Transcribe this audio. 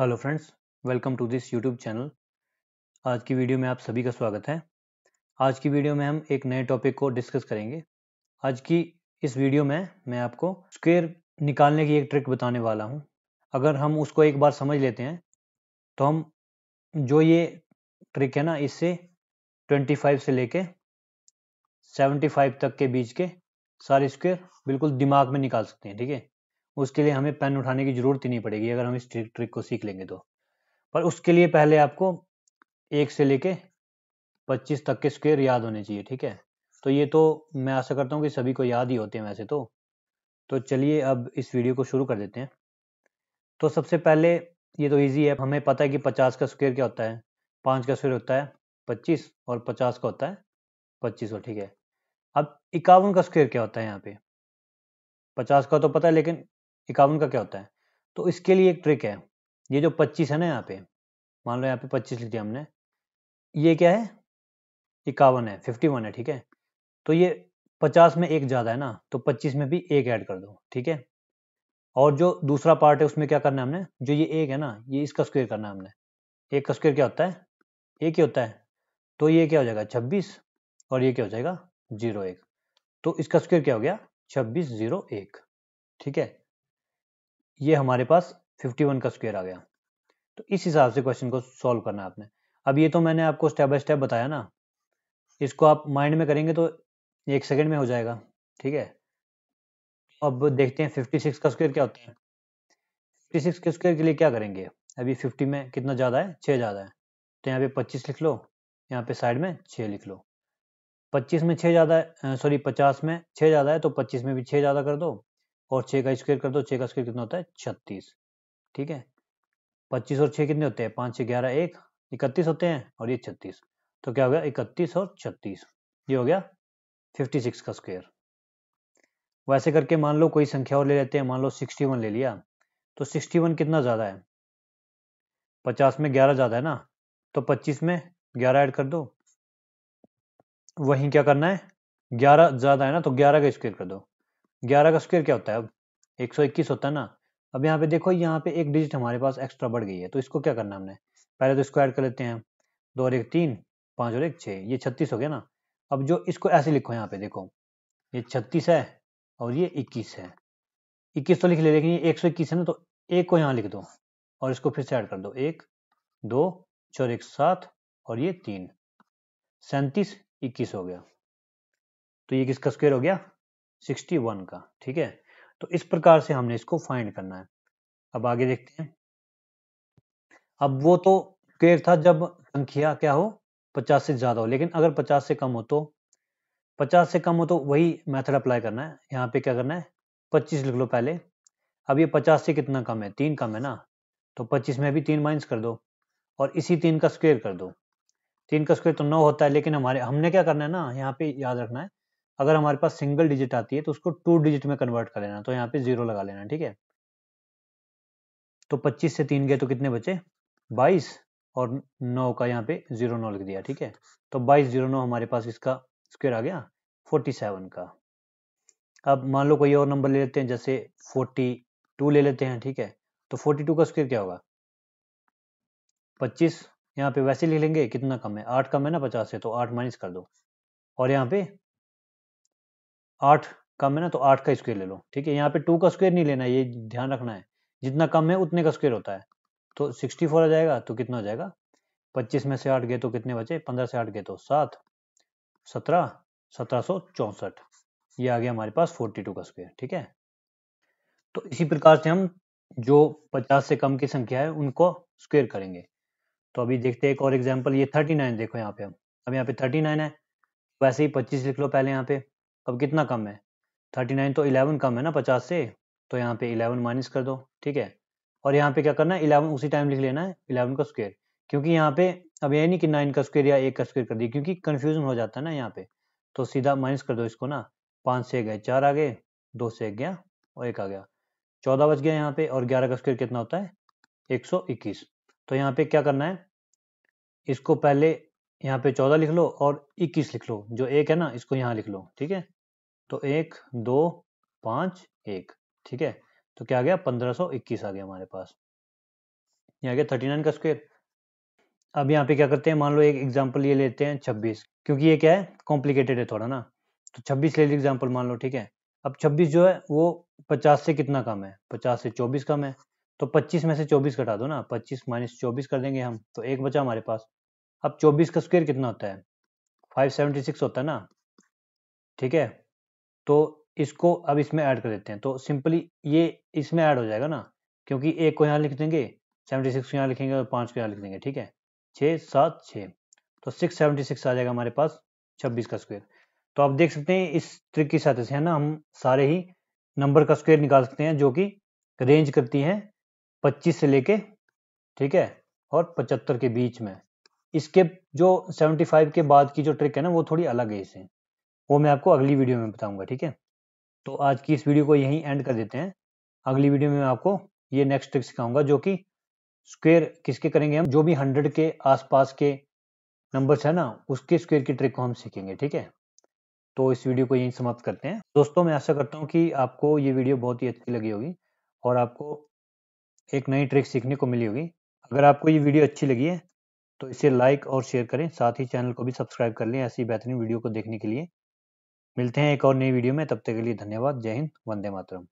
hello friends welcome to this YouTube channel आज की video में आप सभी का स्वागत है आज की वीडियो में हम एक नए टॉपिक को डिस्कस करेंगे आज की इस वीडियो में मैं आपको स्क्वेयर निकालने की एक ट्रिक बताने वाला हूं अगर हम उसको एक बार समझ लेते हैं तो हम जो ये ट्रिक है ना इससे फाइव से लेके फाइव तक के बीच के सारे स्क्वेयर बिल्कुल दिमाग में निकाल सकते हैं ठीक है उसके लिए हमें पेन उठाने की ज़रूरत ही नहीं पड़ेगी अगर हम इस ट्रिक को सीख लेंगे तो पर उसके लिए पहले आपको एक से लेके पच्चीस तक के स्क्वेयर याद होने चाहिए ठीक है तो ये तो मैं आशा करता हूँ कि सभी को याद ही होते हैं वैसे तो तो चलिए अब इस वीडियो को शुरू कर देते हैं तो सबसे पहले ये तो ईजी है हमें पता है कि पचास का स्क्वेयर क्या होता है पाँच का स्क्वेयर होता है पच्चीस और पचास का होता है पच्चीस का ठीक है अब इक्यावन का स्क्वेयर क्या होता है यहाँ पे पचास का तो पता है लेकिन इक्यावन का क्या होता है तो इसके लिए एक ट्रिक है ये जो पच्चीस है ना यहाँ पे मान लो यहाँ पे पच्चीस लिख दिया हमने ये क्या है इक्यावन है फिफ्टी वन है ठीक है तो ये पचास में एक ज़्यादा है ना तो पच्चीस में भी एक ऐड कर दो ठीक है और जो दूसरा पार्ट है उसमें क्या करना है हमने जो ये एक है ना ये इसका स्क्वेयर करना है हमने एक का स्क्वेयर क्या होता है एक ही होता है तो ये क्या हो जाएगा छब्बीस और ये क्या हो जाएगा जीरो एक तो इसका स्क्वेयर क्या हो गया छब्बीस जीरो एक ठीक है ये हमारे पास 51 का स्क्वायर आ गया तो इस हिसाब से क्वेश्चन को सॉल्व करना है आपने अब ये तो मैंने आपको स्टेप बाय स्टेप बताया ना इसको आप माइंड में करेंगे तो एक सेकेंड में हो जाएगा ठीक है अब देखते हैं 56 का स्क्वायर क्या होता है 56 के स्क्वायर के लिए क्या करेंगे अभी 50 में कितना ज़्यादा है छः ज़्यादा है तो यहाँ पे 25 लिख लो यहाँ पे साइड में छः लिख लो 25 में छः ज़्यादा है सॉरी 50 में छः ज़्यादा है तो 25 में भी छः ज़्यादा कर दो और छः का स्क्वायर कर दो छः का स्क्वायर कितना होता है छत्तीस ठीक है पच्चीस और छः कितने होते हैं पाँच छः ग्यारह एक इकतीस होते हैं और ये छत्तीस तो क्या हो गया इकतीस और छत्तीस ये हो गया फिफ्टी सिक्स का स्क्वायर वैसे करके मान लो कोई संख्या और ले लेते हैं मान लो सिक्सटी वन ले लिया तो सिक्सटी वन कितना ज़्यादा है पचास में ग्यारह ज़्यादा है ना तो पच्चीस में ग्यारह ऐड कर दो वहीं क्या करना है ग्यारह ज़्यादा है ना तो ग्यारह का स्क्वायर कर दो ग्यारह का स्क्वायर क्या होता है अब एक सौ इक्कीस होता है ना अब यहाँ पे देखो यहाँ पे एक डिजिट हमारे पास एक्स्ट्रा बढ़ गई है तो इसको क्या करना हमने पहले तो इसको ऐड कर लेते हैं दो और एक तीन पाँच और एक छः ये छत्तीस हो गया ना अब जो इसको ऐसे लिखो यहाँ पे देखो ये छत्तीस है और ये इक्कीस है इक्कीस तो लिख ले लेकिन ये एक सौ इक्कीस है ना तो एक को यहाँ लिख दो और इसको फिर से ऐड कर दो एक दो चार एक सात और ये तीन सैंतीस इक्कीस हो गया तो ये किसका स्क्वायर हो गया 61 का ठीक है तो इस प्रकार से हमने इसको फाइंड करना है अब आगे देखते हैं अब वो तो केर था जब संख्या क्या हो 50 से ज्यादा हो लेकिन अगर 50 से कम हो तो 50 से कम हो तो वही मेथड अप्लाई करना है यहाँ पे क्या करना है 25 लिख लो पहले अब ये 50 से कितना कम है तीन कम है ना तो 25 में भी तीन माइनस कर दो और इसी तीन का स्क्वेयर कर दो तीन का स्क्वेयर तो नौ होता है लेकिन हमारे हमने क्या करना है ना यहाँ पे याद रखना है अगर हमारे पास सिंगल डिजिट आती है तो उसको टू डिजिट में कन्वर्ट कर लेना तो यहाँ पे जीरो लगा लेना ठीक है तो 25 से तीन गए तो कितने बचे 22 और 9 का यहाँ पे जीरो नौ लिख दिया ठीक है तो 22 जीरो नौ हमारे पास इसका स्क्वेयर आ गया 47 का अब मान लो कोई और नंबर ले लेते हैं जैसे 42 ले लेते हैं ठीक है तो 42 का स्क्वेयर क्या होगा 25 यहाँ पे वैसे लिख लेंगे कितना कम है आठ कम है ना पचास से तो आठ माइनस कर दो और यहाँ पे आठ कम है ना तो आठ का स्क्वेयर ले लो ठीक है यहाँ पे टू का स्क्वेयर नहीं लेना ये ध्यान रखना है जितना कम है उतने का स्क्वेयर होता है तो सिक्सटी फोर आ जाएगा तो कितना हो जाएगा पच्चीस में से आठ गए तो कितने बचे पंद्रह से आठ गए तो सात सत्रह सत्रह सौ चौंसठ ये आ गया हमारे पास फोर्टी टू का स्क्वेयर ठीक है तो इसी प्रकार से हम जो पचास से कम की संख्या है उनको स्क्वेयर करेंगे तो अभी देखते हैं एक और एग्जाम्पल ये थर्टी नाइन देखो यहाँ पे हम अब यहाँ पे थर्टी नाइन है वैसे ही पच्चीस लिख लो पहले यहाँ पे अब कितना कम है थर्टी नाइन तो इलेवन कम है ना पचास से तो यहाँ पे इलेवन माइनस कर दो ठीक है और यहाँ पे क्या करना है इलेवन उसी टाइम लिख लेना है इलेवन का स्क्वेयर क्योंकि यहाँ पे अब यही नहीं कि नाइन का स्क्वेयर या एक का स्क्वेयर कर दिया क्योंकि कन्फ्यूजन हो जाता है ना यहाँ पे तो सीधा माइनस कर दो इसको ना पाँच से गए चार आ गए दो से एक गया और एक आ गया चौदह बज गया यहाँ पे और ग्यारह का स्क्वेयर कितना होता है एक सौ इक्कीस तो यहाँ पे क्या करना है इसको पहले यहाँ पे चौदह लिख लो और इक्कीस लिख लो जो एक है ना इसको यहाँ लिख लो ठीक है तो एक दो पांच एक ठीक है तो क्या आ गया पंद्रह इक्कीस आ गया हमारे पास ये आ गया नाइन का स्क्वेयर अब यहाँ पे क्या करते हैं मान लो एक एग्जाम्पल ये लेते हैं छब्बीस क्योंकि ये क्या है कॉम्प्लिकेटेड है थोड़ा ना तो छब्बीस ले ली एग्जाम्पल मान लो ठीक है अब छब्बीस जो है वो पचास से कितना कम है पचास से चौबीस कम है तो पच्चीस में से चौबीस घटा दो ना पच्चीस माइनस चौबीस कर देंगे हम तो एक बचा हमारे पास अब चौबीस का स्क्वेयर कितना होता है सिक्स होता है ना ठीक है तो इसको अब इसमें ऐड कर देते हैं तो सिंपली ये इसमें ऐड हो जाएगा ना क्योंकि एक को यहाँ लिख देंगे सेवेंटी सिक्स को यहाँ लिखेंगे और पाँच को यहाँ लिख देंगे ठीक है छः सात छः तो सिक्स सेवेंटी सिक्स आ जाएगा हमारे पास छब्बीस का स्क्वायर तो आप देख सकते हैं इस ट्रिक की सहायता से है ना हम सारे ही नंबर का स्क्वायर निकाल सकते हैं जो कि रेंज करती हैं पच्चीस से लेके ठीक है और पचहत्तर के बीच में इसके जो फाइव के बाद की जो ट्रिक है ना वो थोड़ी अलग है इसे वो मैं आपको अगली वीडियो में बताऊंगा ठीक है तो आज की इस वीडियो को यहीं एंड कर देते हैं अगली वीडियो में मैं आपको ये नेक्स्ट ट्रिक सिखाऊंगा जो कि स्क्वेयर किसके करेंगे हम जो भी हंड्रेड के आसपास के नंबर्स है ना उसके स्क्वेयर की ट्रिक को हम सीखेंगे ठीक है तो इस वीडियो को यहीं समाप्त करते हैं दोस्तों मैं ऐसा करता हूँ कि आपको ये वीडियो बहुत ही अच्छी लगी होगी और आपको एक नई ट्रिक सीखने को मिली होगी अगर आपको ये वीडियो अच्छी लगी है तो इसे लाइक और शेयर करें साथ ही चैनल को भी सब्सक्राइब कर लें ऐसी बेहतरीन वीडियो को देखने के लिए मिलते हैं एक और नई वीडियो में तब तक के लिए धन्यवाद जय हिंद वंदे मातरम